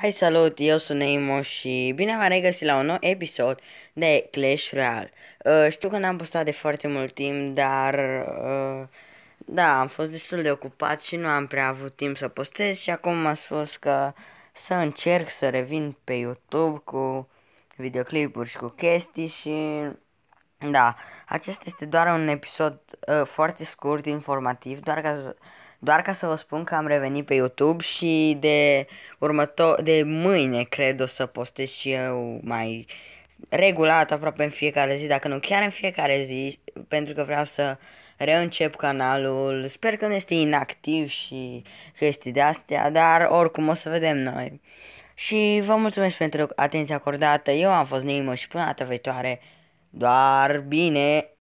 Hai salut, eu sunt Neimo și bine v-am regăsit la un nou episod de Clash Royale. Uh, știu că n-am postat de foarte mult timp, dar uh, da, am fost destul de ocupat și nu am prea avut timp să postez și acum m-a spus că să încerc să revin pe YouTube cu videoclipuri și cu chestii și da, acesta este doar un episod uh, foarte scurt, informativ, doar ca, doar ca să vă spun că am revenit pe YouTube și de următor de mâine, cred, o să postez și eu mai regulat aproape în fiecare zi, dacă nu chiar în fiecare zi, pentru că vreau să reîncep canalul. Sper că nu este inactiv și chestii de astea, dar oricum o să vedem noi. Și vă mulțumesc pentru atenția acordată. Eu am fost Nimo și până data viitoare. Darbine.